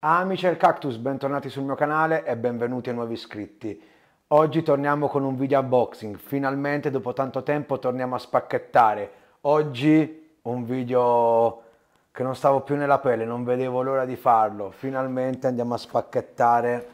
Amici del Cactus, bentornati sul mio canale e benvenuti ai nuovi iscritti. Oggi torniamo con un video unboxing, finalmente dopo tanto tempo torniamo a spacchettare. Oggi un video che non stavo più nella pelle, non vedevo l'ora di farlo. Finalmente andiamo a spacchettare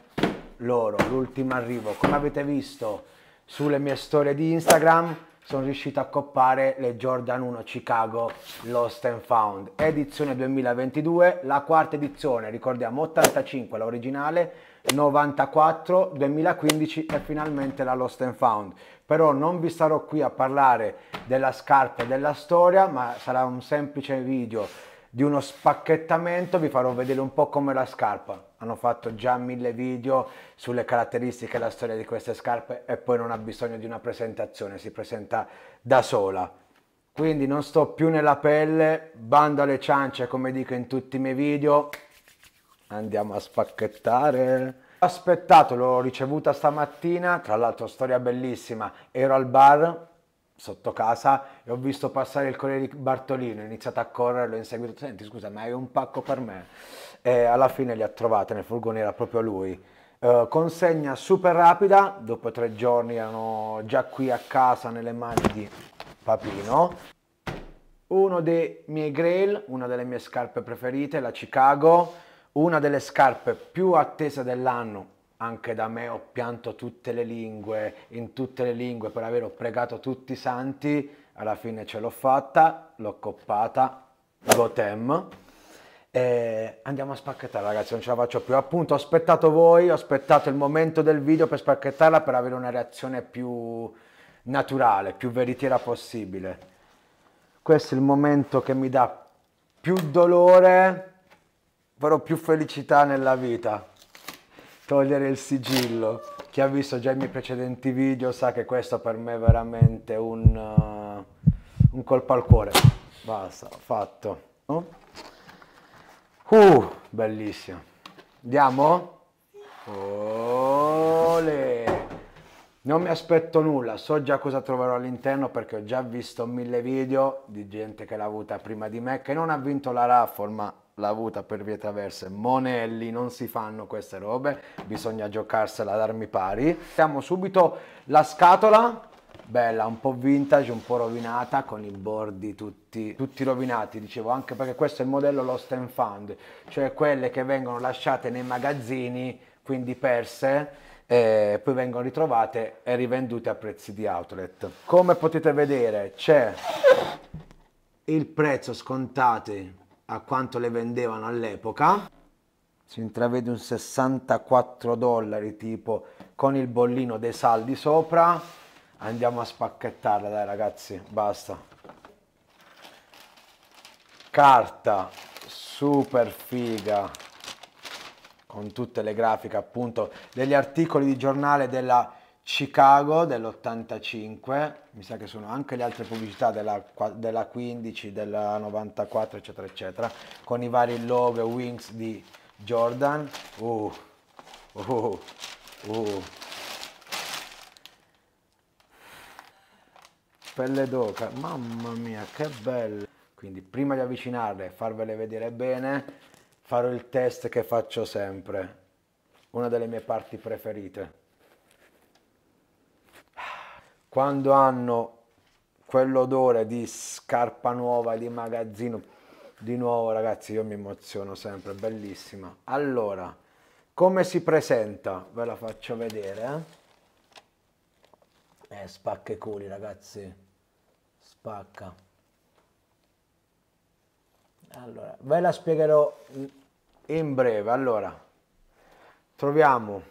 loro, l'ultimo arrivo. Come avete visto sulle mie storie di Instagram, sono riuscito a coppare le Jordan 1 Chicago Lost and Found, edizione 2022, la quarta edizione, ricordiamo 85 l'originale, 94, 2015 e finalmente la Lost and Found. Però non vi starò qui a parlare della scarpa e della storia, ma sarà un semplice video di uno spacchettamento, vi farò vedere un po' come la scarpa hanno fatto già mille video sulle caratteristiche e la storia di queste scarpe e poi non ha bisogno di una presentazione, si presenta da sola. Quindi non sto più nella pelle, bando alle ciance come dico in tutti i miei video, andiamo a spacchettare. Aspettato, l'ho ricevuta stamattina, tra l'altro storia bellissima, ero al bar sotto casa e ho visto passare il corriere di Bartolino, ho iniziato a correre, l'ho inseguito, senti scusa ma hai un pacco per me? e alla fine li ha trovati nel furgone, era proprio lui. Uh, consegna super rapida, dopo tre giorni erano già qui a casa nelle mani di Papino. Uno dei miei grail, una delle mie scarpe preferite, la Chicago, una delle scarpe più attese dell'anno, anche da me ho pianto tutte le lingue, in tutte le lingue per aver pregato tutti i santi, alla fine ce l'ho fatta, l'ho coppata, Gotem. Eh, andiamo a spacchettare ragazzi, non ce la faccio più. Appunto, ho aspettato voi, ho aspettato il momento del video per spacchettarla per avere una reazione più naturale, più veritiera possibile. Questo è il momento che mi dà più dolore, però più felicità nella vita. Togliere il sigillo. Chi ha visto già i miei precedenti video sa che questo per me è veramente un, uh, un colpo al cuore. Basta, fatto. No? Uh, bellissimo. Andiamo? Ole. Non mi aspetto nulla, so già cosa troverò all'interno perché ho già visto mille video di gente che l'ha avuta prima di me, che non ha vinto la raffle ma l'ha avuta per vie traverse. Monelli, non si fanno queste robe, bisogna giocarsela ad armi pari. Mettiamo subito la scatola bella, un po' vintage, un po' rovinata, con i bordi tutti, tutti rovinati, dicevo, anche perché questo è il modello lost and found, cioè quelle che vengono lasciate nei magazzini, quindi perse, e eh, poi vengono ritrovate e rivendute a prezzi di outlet. Come potete vedere c'è il prezzo scontato a quanto le vendevano all'epoca, si intravede un 64 dollari tipo con il bollino dei saldi sopra, andiamo a spacchettarla dai ragazzi basta carta super figa con tutte le grafiche appunto degli articoli di giornale della Chicago dell'85 mi sa che sono anche le altre pubblicità della, della 15 della 94 eccetera eccetera con i vari logo e wings di Jordan uh, uh, uh. pelle d'oca, mamma mia che belle! Quindi prima di avvicinarle, e farvele vedere bene, farò il test che faccio sempre, una delle mie parti preferite. Quando hanno quell'odore di scarpa nuova, di magazzino, di nuovo ragazzi io mi emoziono sempre, bellissima. Allora, come si presenta? Ve la faccio vedere, eh? Eh, spacca i culi, ragazzi. Spacca. Allora, ve la spiegherò in breve. Allora, troviamo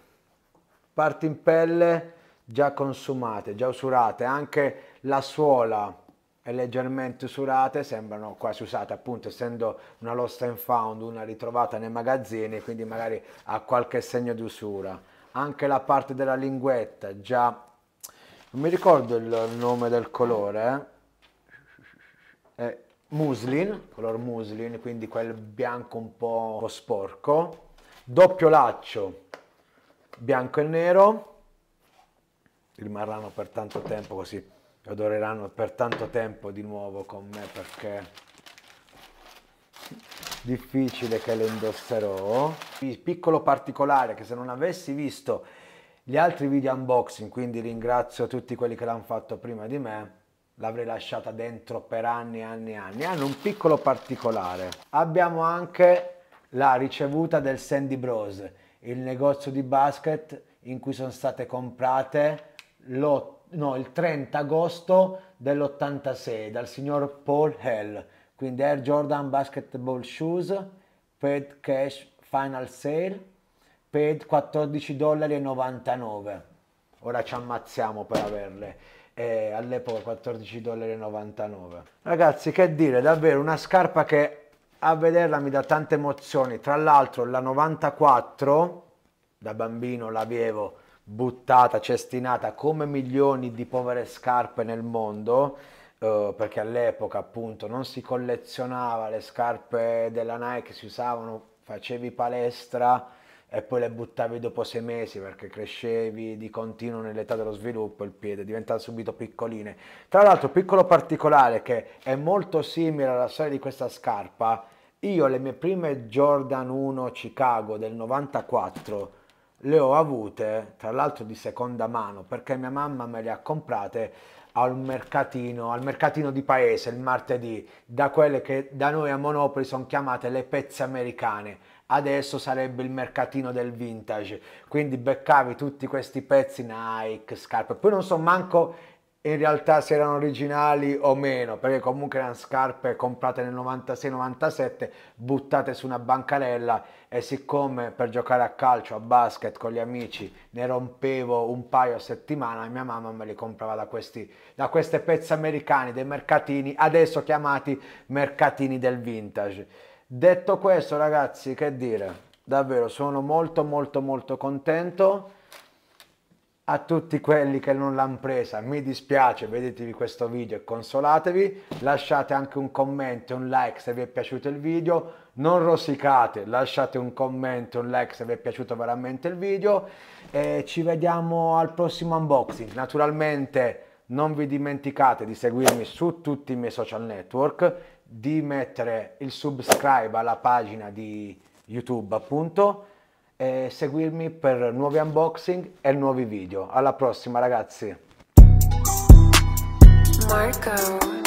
parti in pelle già consumate, già usurate, anche la suola è leggermente usurate, sembrano quasi usate appunto essendo una lost and found, una ritrovata nei magazzini, quindi magari ha qualche segno di usura. Anche la parte della linguetta già non mi ricordo il nome del colore, eh. è muslin, color muslin, quindi quel bianco un po', un po sporco, doppio laccio bianco e nero, rimarranno per tanto tempo così, odoreranno per tanto tempo di nuovo con me perché difficile che le indosserò. Il piccolo particolare che se non avessi visto gli altri video unboxing, quindi ringrazio tutti quelli che l'hanno fatto prima di me, l'avrei lasciata dentro per anni e anni e anni, hanno un piccolo particolare. Abbiamo anche la ricevuta del Sandy Bros, il negozio di basket in cui sono state comprate no, il 30 agosto dell'86 dal signor Paul Hell, quindi Air Jordan Basketball Shoes, Paid Cash Final Sale per 14,99 Ora ci ammazziamo per averle. Eh, all'epoca 14,99 Ragazzi, che dire, davvero una scarpa che a vederla mi dà tante emozioni. Tra l'altro la 94 da bambino l'avevo buttata, cestinata come milioni di povere scarpe nel mondo. Uh, perché all'epoca appunto non si collezionava le scarpe della Nike si usavano facevi palestra e poi le buttavi dopo sei mesi perché crescevi di continuo nell'età dello sviluppo il piede, diventava subito piccoline. Tra l'altro, piccolo particolare che è molto simile alla storia di questa scarpa, io le mie prime Jordan 1 Chicago del 94 le ho avute, tra l'altro di seconda mano, perché mia mamma me le ha comprate al mercatino, al mercatino di paese il martedì, da quelle che da noi a Monopoli sono chiamate le pezze americane adesso sarebbe il mercatino del vintage, quindi beccavi tutti questi pezzi Nike, scarpe, poi non so manco in realtà se erano originali o meno, perché comunque erano scarpe comprate nel 96-97, buttate su una bancarella e siccome per giocare a calcio, a basket con gli amici ne rompevo un paio a settimana, mia mamma me li comprava da, questi, da queste pezze americane, dei mercatini, adesso chiamati mercatini del vintage. Detto questo ragazzi, che dire? Davvero sono molto molto molto contento a tutti quelli che non l'hanno presa mi dispiace vedetevi questo video e consolatevi lasciate anche un commento un like se vi è piaciuto il video non rosicate lasciate un commento un like se vi è piaciuto veramente il video e ci vediamo al prossimo unboxing naturalmente non vi dimenticate di seguirmi su tutti i miei social network di mettere il subscribe alla pagina di YouTube appunto e seguirmi per nuovi unboxing e nuovi video. Alla prossima ragazzi! Marco.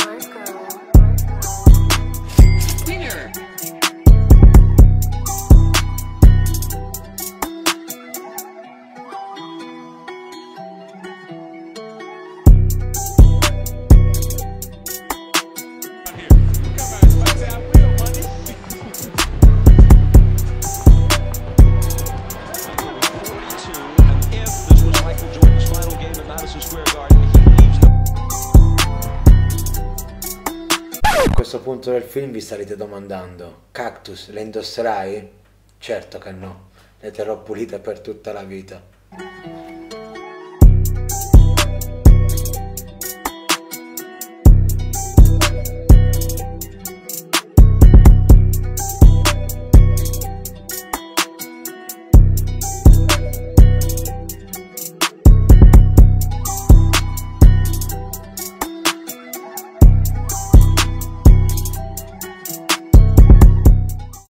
punto del film vi starete domandando, Cactus, le indosserai? Certo che no, le terrò pulite per tutta la vita.